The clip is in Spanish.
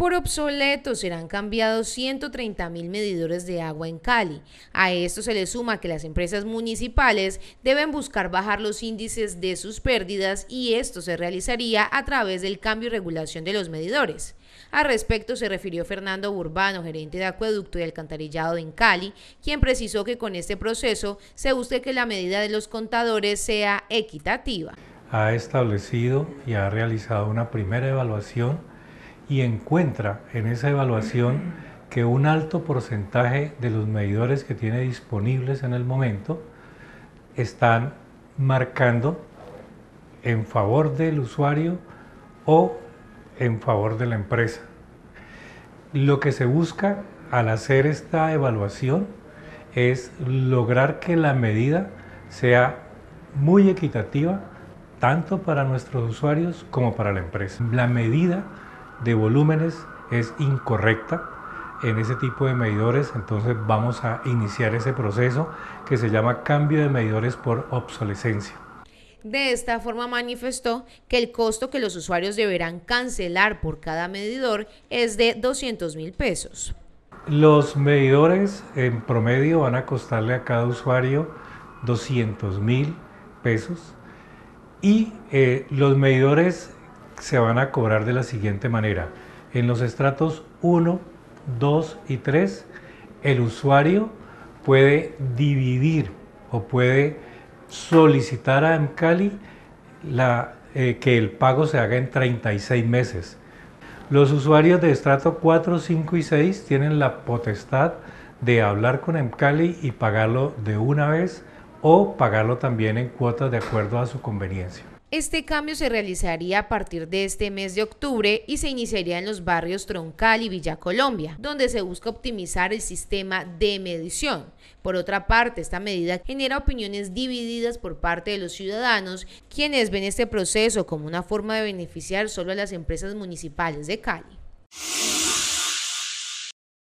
Por obsoleto serán cambiados 130 mil medidores de agua en Cali. A esto se le suma que las empresas municipales deben buscar bajar los índices de sus pérdidas y esto se realizaría a través del cambio y regulación de los medidores. Al respecto se refirió Fernando Urbano, gerente de acueducto y alcantarillado en Cali, quien precisó que con este proceso se busque que la medida de los contadores sea equitativa. Ha establecido y ha realizado una primera evaluación y encuentra en esa evaluación que un alto porcentaje de los medidores que tiene disponibles en el momento están marcando en favor del usuario o en favor de la empresa. Lo que se busca al hacer esta evaluación es lograr que la medida sea muy equitativa tanto para nuestros usuarios como para la empresa. La medida de volúmenes es incorrecta en ese tipo de medidores, entonces vamos a iniciar ese proceso que se llama cambio de medidores por obsolescencia. De esta forma manifestó que el costo que los usuarios deberán cancelar por cada medidor es de 200 mil pesos. Los medidores en promedio van a costarle a cada usuario 200 mil pesos y eh, los medidores se van a cobrar de la siguiente manera. En los estratos 1, 2 y 3, el usuario puede dividir o puede solicitar a EMCALI la, eh, que el pago se haga en 36 meses. Los usuarios de estrato 4, 5 y 6 tienen la potestad de hablar con Emcali y pagarlo de una vez o pagarlo también en cuotas de acuerdo a su conveniencia. Este cambio se realizaría a partir de este mes de octubre y se iniciaría en los barrios Troncal y Villa Colombia, donde se busca optimizar el sistema de medición. Por otra parte, esta medida genera opiniones divididas por parte de los ciudadanos, quienes ven este proceso como una forma de beneficiar solo a las empresas municipales de Cali.